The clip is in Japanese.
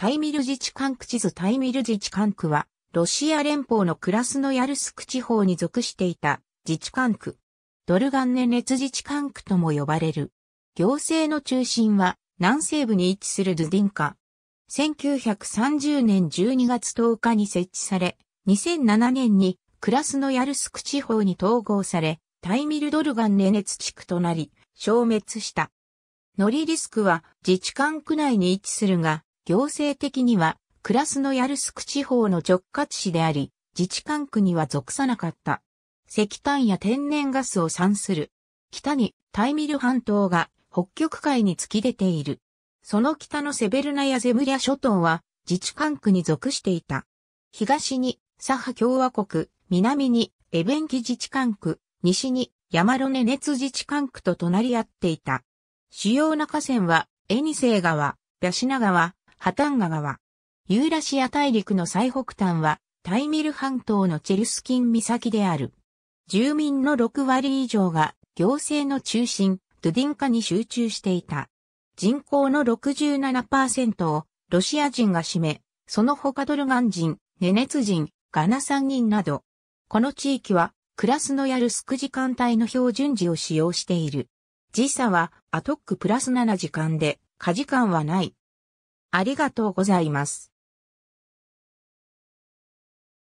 タイミル自治管区地図タイミル自治管区は、ロシア連邦のクラスノヤルスク地方に属していた自治管区。ドルガンネ熱自治管区とも呼ばれる。行政の中心は南西部に位置するドゥディンカ。1930年12月10日に設置され、2007年にクラスノヤルスク地方に統合され、タイミルドルガンネ熱地区となり、消滅した。ノリリスクは自治管区内に位置するが、行政的には、クラスノヤルスク地方の直轄市であり、自治管区には属さなかった。石炭や天然ガスを産する。北にタイミル半島が北極海に突き出ている。その北のセベルナやゼムリャ諸島は自治管区に属していた。東にサハ共和国、南にエベンキ自治管区、西にヤマロネ熱自治管区と隣り合っていた。主要な河川はエニセー川、ヤシナ川、ハタンガ川。ユーラシア大陸の最北端は、タイミル半島のチェルスキン岬である。住民の6割以上が、行政の中心、ドゥディンカに集中していた。人口の67%をロシア人が占め、その他ドルガン人、ネネツ人、ガナ産人など、この地域はクラスノヤルスク時間帯の標準時を使用している。時差はアトックプラス7時間で、過時間はない。ありがとうございます。